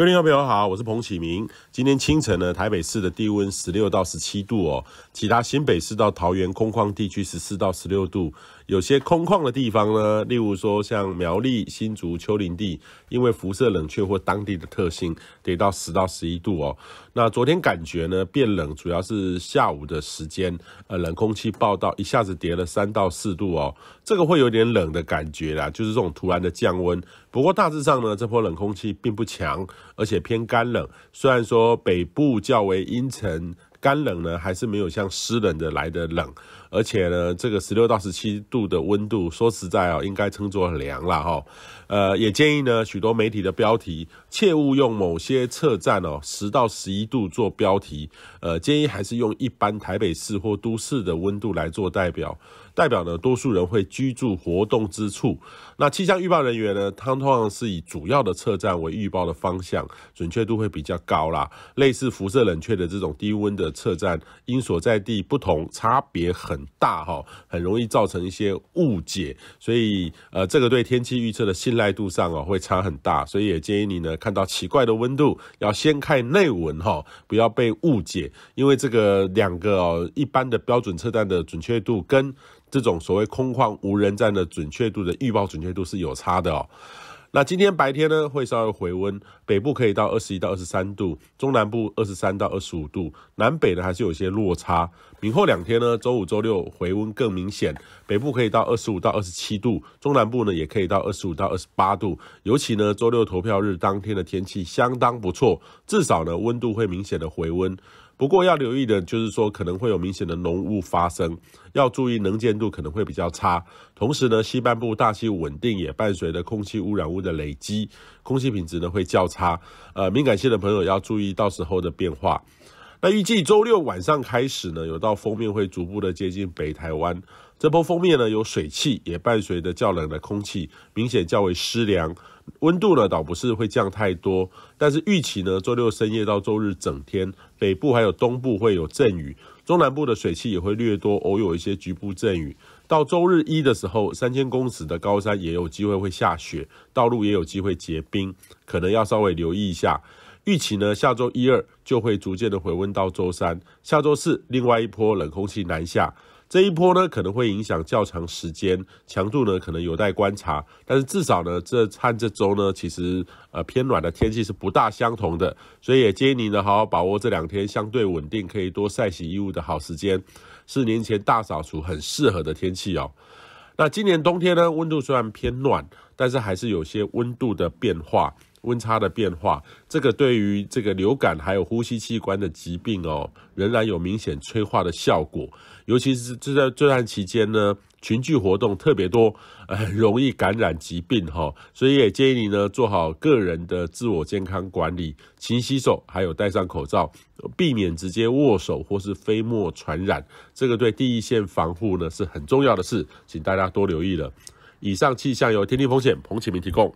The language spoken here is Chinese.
各位朋友好，我是彭启明。今天清晨呢，台北市的低温十六到十七度哦。其他新北市到桃园空旷地区十四到十六度，有些空旷的地方呢，例如说像苗栗、新竹丘陵地，因为辐射冷却或当地的特性，得到十到十一度哦。那昨天感觉呢变冷，主要是下午的时间，呃冷空气报道一下子跌了三到四度哦，这个会有点冷的感觉啦，就是这种突然的降温。不过大致上呢，这波冷空气并不强，而且偏干冷。虽然说北部较为阴沉。干冷呢，还是没有像湿冷的来的冷，而且呢，这个十六到十七度的温度，说实在啊，应该称作凉了哈。呃，也建议呢，许多媒体的标题，切勿用某些测站哦，十到十一度做标题。呃，建议还是用一般台北市或都市的温度来做代表。代表呢，多数人会居住活动之处。那气象预报人员呢，他通常是以主要的测站为预报的方向，准确度会比较高啦。类似辐射冷却的这种低温的测站，因所在地不同，差别很大哈，很容易造成一些误解。所以，呃，这个对天气预测的信赖度上哦，会差很大。所以也建议你呢，看到奇怪的温度，要先看内文哈，不要被误解，因为这个两个一般的标准测站的准确度跟这种所谓空旷无人站的准确度的预报准确度是有差的哦。那今天白天呢会稍微回温，北部可以到二十一到二十三度，中南部二十三到二十五度，南北呢还是有些落差。明后两天呢，周五周六回温更明显，北部可以到二十五到二十七度，中南部呢也可以到二十五到二十八度，尤其呢周六投票日当天的天气相当不错，至少呢温度会明显的回温。不过要留意的就是说，可能会有明显的浓雾发生，要注意能见度可能会比较差。同时呢，西半部大气稳定也伴随着空气污染物的累积，空气品质呢会较差。呃，敏感性的朋友要注意到时候的变化。那预计周六晚上开始呢，有道封面会逐步的接近北台湾。这波封面呢有水汽，也伴随着较冷的空气，明显较为湿凉。温度呢倒不是会降太多，但是预期呢，周六深夜到周日整天，北部还有东部会有阵雨，中南部的水汽也会略多，偶有一些局部阵雨。到周日一的时候，三千公尺的高山也有机会会下雪，道路也有机会结冰，可能要稍微留意一下。预期呢，下周一、二就会逐渐的回温到周三，下周四，另外一波冷空气南下，这一波呢可能会影响较长时间，强度呢可能有待观察，但是至少呢，这和这周呢，其实呃偏暖的天气是不大相同的，所以也建议你呢好好把握这两天相对稳定，可以多晒洗衣物的好时间，是年前大扫除很适合的天气哦。那今年冬天呢，温度虽然偏暖，但是还是有些温度的变化。温差的变化，这个对于这个流感还有呼吸器官的疾病哦，仍然有明显催化的效果。尤其是这段这段期间呢，群聚活动特别多，很容易感染疾病哈。所以也建议你呢，做好个人的自我健康管理，勤洗手，还有戴上口罩，避免直接握手或是飞沫传染。这个对第一线防护呢是很重要的事，请大家多留意了。以上气象由天地风险彭启明提供。